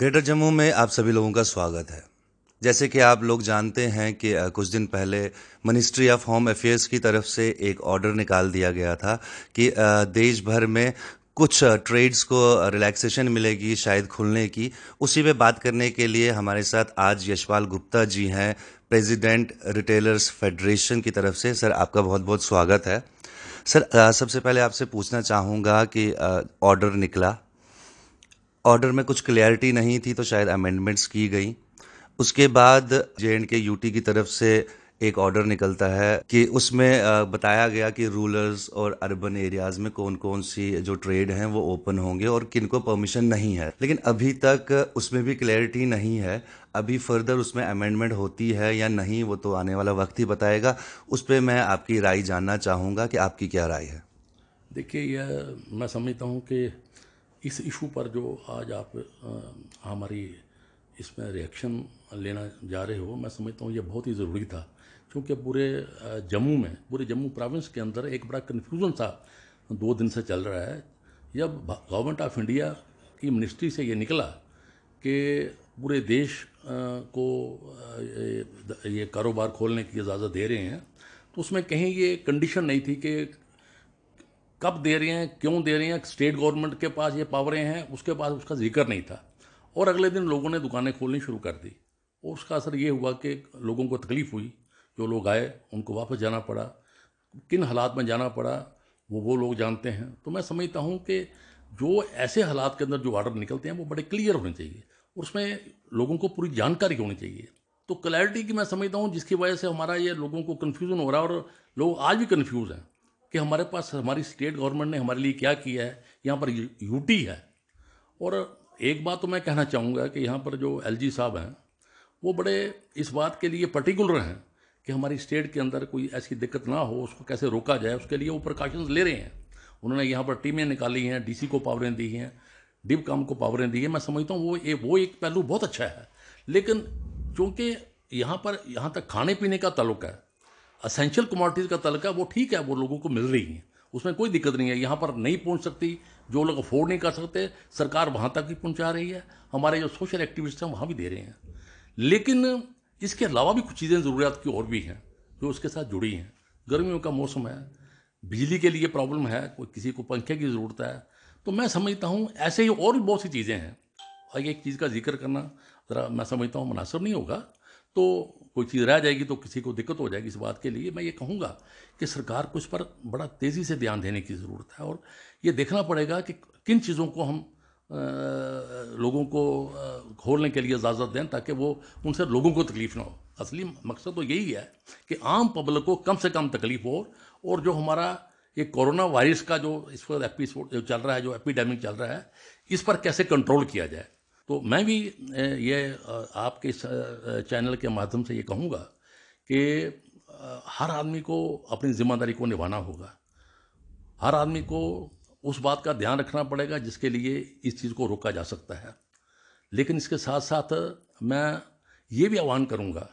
greater Jammu में आप सभी लोगों का स्वागत है जैसे कि आप लोग जानते हैं कि कुछ दिन पहले मिनिस्ट्री ऑफ होम अफेयर्स की तरफ से एक ऑर्डर निकाल दिया गया था कि देश भर में कुछ ट्रेड्स को रिलैक्सेशन मिलेगी शायद खुलने की उसी पे बात करने के लिए हमारे साथ आज यशपाल गुप्ता जी हैं प्रेसिडेंट रिटेलर्स फेडरेशन की तरफ से सर आपका बहुत बहुत स्वागत है सर सबसे पहले आपसे पूछना चाहूँगा कि ऑर्डर निकला ऑर्डर में कुछ क्लियरिटी नहीं थी तो शायद अमेंडमेंट्स की गई उसके बाद जे एंड के यूटी की तरफ से एक ऑर्डर निकलता है कि उसमें बताया गया कि रूरल्स और अर्बन एरियाज़ में कौन कौन सी जो ट्रेड हैं वो ओपन होंगे और किनको परमिशन नहीं है लेकिन अभी तक उसमें भी क्लैरिटी नहीं है अभी फर्दर उसमें अमेंडमेंट होती है या नहीं वो तो आने वाला वक्त ही बताएगा उस पर मैं आपकी राय जानना चाहूँगा कि आपकी क्या राय है देखिए यह मैं समझता हूँ कि इस इशू पर जो आज आप आ, हमारी इसमें रिएक्शन लेना जा रहे हो मैं समझता हूँ ये बहुत ही ज़रूरी था क्योंकि पूरे जम्मू में पूरे जम्मू प्रोविंस के अंदर एक बड़ा कन्फ्यूज़न था दो दिन से चल रहा है जब गवर्नमेंट ऑफ इंडिया की मिनिस्ट्री से ये निकला कि पूरे देश को ये कारोबार खोलने की इजाज़त दे रहे हैं तो उसमें कहीं ये कंडीशन नहीं थी कि कब दे रहे हैं क्यों दे रहे हैं स्टेट गवर्नमेंट के पास ये पावरें हैं उसके पास उसका जिक्र नहीं था और अगले दिन लोगों ने दुकानें खोलनी शुरू कर दी और उसका असर ये हुआ कि लोगों को तकलीफ़ हुई जो लोग आए उनको वापस जाना पड़ा किन हालात में जाना पड़ा वो वो लोग जानते हैं तो मैं समझता हूँ कि जो ऐसे हालात के अंदर जो ऑर्डर निकलते हैं वो बड़े क्लियर होने चाहिए उसमें लोगों को पूरी जानकारी होनी चाहिए तो क्लैरिटी की मैं समझता हूँ जिसकी वजह से हमारा ये लोगों को कन्फ्यूज़न हो रहा है और लोग आज भी कन्फ्यूज़ हैं कि हमारे पास हमारी स्टेट गवर्नमेंट ने हमारे लिए क्या किया है यहाँ पर यूटी है और एक बात तो मैं कहना चाहूँगा कि यहाँ पर जो एल साहब हैं वो बड़े इस बात के लिए पर्टिकुलर हैं कि हमारी स्टेट के अंदर कोई ऐसी दिक्कत ना हो उसको कैसे रोका जाए उसके लिए वो प्रिकॉशंस ले रहे हैं उन्होंने यहाँ पर टीमें निकाली हैं डीसी को पावरें दी हैं डिप काम को पावरें दी हैं मैं समझता हूँ वो ये वो एक पहलू बहुत अच्छा है लेकिन चूँकि यहाँ पर यहाँ तक खाने पीने का ताल्लुक है असेंशियल कमोडिटीज़ का तलका वो ठीक है वो लोगों को मिल रही हैं उसमें कोई दिक्कत नहीं है यहाँ पर नहीं पहुँच सकती जो लोग अफोर्ड नहीं कर सकते सरकार वहाँ तक ही पहुँचा रही है हमारे जो सोशल एक्टिविस्ट हैं वहाँ भी दे रहे हैं लेकिन इसके अलावा भी कुछ चीज़ें ज़रूरियात की और भी हैं जो उसके साथ जुड़ी हैं गर्मियों का मौसम है बिजली के लिए प्रॉब्लम है कोई किसी को पंखे की ज़रूरत है तो मैं समझता हूँ ऐसे ही और भी बहुत सी चीज़ें हैं आगे एक चीज़ का जिक्र करना ज़रा मैं समझता हूँ मुनासिब नहीं होगा तो कोई चीज़ रह जाएगी तो किसी को दिक्कत हो जाएगी इस बात के लिए मैं ये कहूँगा कि सरकार को इस पर बड़ा तेज़ी से ध्यान देने की ज़रूरत है और ये देखना पड़ेगा कि किन चीज़ों को हम आ, लोगों को खोलने के लिए इजाज़त दें ताकि वो उनसे लोगों को तकलीफ़ ना हो असली मकसद तो यही है कि आम पब्लिक को कम से कम तकलीफ हो और जो हमारा ये कोरोना वायरस का जो इस वक्त एपिसोड जो चल रहा है जो एपिडेमिक चल रहा है इस पर कैसे कंट्रोल किया जाए तो मैं भी ये आपके इस चैनल के माध्यम से ये कहूँगा कि हर आदमी को अपनी जिम्मेदारी को निभाना होगा हर आदमी को उस बात का ध्यान रखना पड़ेगा जिसके लिए इस चीज़ को रोका जा सकता है लेकिन इसके साथ साथ मैं ये भी आह्वान करूँगा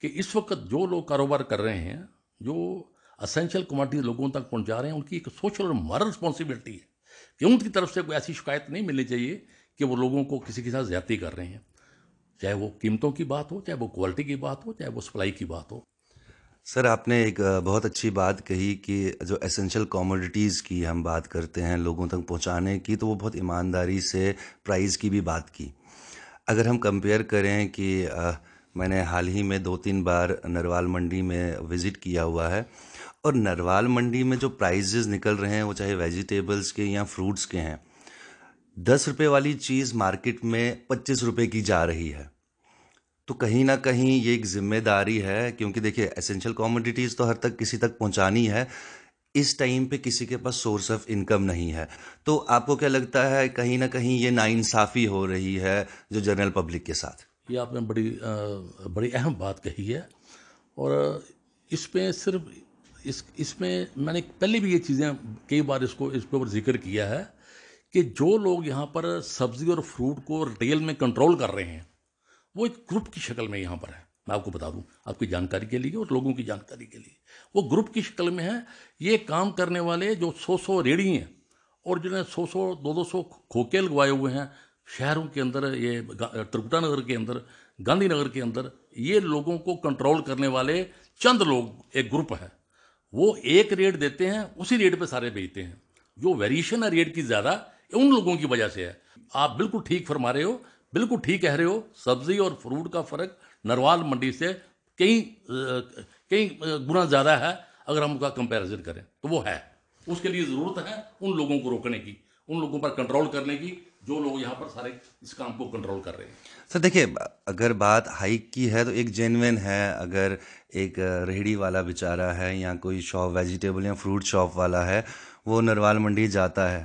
कि इस वक्त जो लोग कारोबार कर रहे हैं जो असेंशियल कमोडिटी लोगों तक पहुँचा रहे हैं उनकी एक सोशल और मॉरल रिस्पॉन्सिबिलिटी है कि उनकी तरफ से कोई ऐसी शिकायत नहीं मिलनी चाहिए कि वो लोगों को किसी के साथ ज़्यादा कर रहे हैं चाहे वो कीमतों की बात हो चाहे वो क्वालिटी की बात हो चाहे वो सप्लाई की बात हो सर आपने एक बहुत अच्छी बात कही कि जो एसेंशियल कॉमोडिटीज़ की हम बात करते हैं लोगों तक पहुंचाने की तो वो बहुत ईमानदारी से प्राइस की भी बात की अगर हम कंपेयर करें कि आ, मैंने हाल ही में दो तीन बार नरवाल मंडी में विज़िट किया हुआ है और नरवाल मंडी में जो प्राइजेज़ निकल रहे हैं वो चाहे वेजिटेबल्स के या फ्रूट्स के हैं दस रुपये वाली चीज़ मार्केट में पच्चीस रुपये की जा रही है तो कहीं ना कहीं ये एक जिम्मेदारी है क्योंकि देखिए एसेंशियल कॉमोडिटीज़ तो हर तक किसी तक पहुंचानी है इस टाइम पे किसी के पास सोर्स ऑफ इनकम नहीं है तो आपको क्या लगता है कहीं ना कहीं ये नाइंसाफ़ी हो रही है जो जनरल पब्लिक के साथ ये आपने बड़ी बड़ी अहम बात कही है और इसमें सिर्फ इस इसमें मैंने पहले भी ये चीज़ें कई बार इसको इसके ऊपर जिक्र किया है कि जो लोग यहाँ पर सब्जी और फ्रूट को रिटेल में कंट्रोल कर रहे हैं वो एक ग्रुप की शक्ल में यहाँ पर है मैं आपको बता दूं आपकी जानकारी के लिए और लोगों की जानकारी के लिए वो ग्रुप की शक्ल में है ये काम करने वाले जो सौ सौ रेड़ी हैं और जिन्हें सौ सौ दो दो सौ खोके लगवाए हुए हैं शहरों के अंदर ये त्रिपुटा नगर के अंदर गांधीनगर के अंदर ये लोगों को कंट्रोल करने वाले चंद लोग एक ग्रुप है वो एक रेट देते हैं उसी रेट पे सारे बेचते हैं जो वेरिएशन है रेट की ज़्यादा उन लोगों की वजह से है आप बिल्कुल ठीक फरमा रहे हो बिल्कुल ठीक कह रहे हो सब्जी और फ्रूट का फर्क नरवाल मंडी से कई कई गुना ज़्यादा है अगर हम उसका कंपैरिजन करें तो वो है उसके लिए ज़रूरत है उन लोगों को रोकने की उन लोगों पर कंट्रोल करने की जो लोग यहाँ पर सारे इस काम को कंट्रोल कर रहे हैं सर देखिए अगर बात हाइक की है तो एक जेनविन है अगर एक रेहड़ी वाला बेचारा है या कोई शॉप वेजिटेबल या फ्रूट शॉप वाला है वो नरवाल मंडी जाता है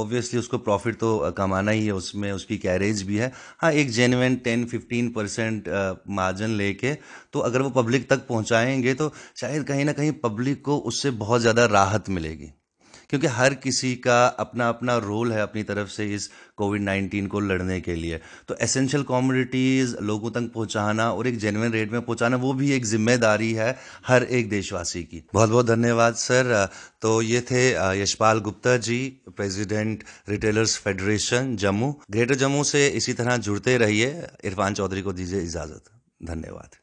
ऑब्वियसली उसको प्रॉफिट तो कमाना ही है उसमें उसकी कैरेज भी है हाँ एक genuine ten fifteen percent margin लेके तो अगर वो पब्लिक तक पहुंचाएंगे तो शायद कहीं ना कहीं पब्लिक को उससे बहुत ज़्यादा राहत मिलेगी क्योंकि हर किसी का अपना अपना रोल है अपनी तरफ से इस कोविड नाइन्टीन को लड़ने के लिए तो एसेंशियल कॉमोडिटीज़ लोगों तक पहुँचाना और एक जेनुअन रेट में पहुँचाना वो भी एक जिम्मेदारी है हर एक देशवासी की बहुत बहुत धन्यवाद सर तो ये थे Yashpal Gupta ji president retailers federation Jammu greater Jammu से इसी तरह जुड़ते रहिए इरफान चौधरी को दीजिए इजाज़त धन्यवाद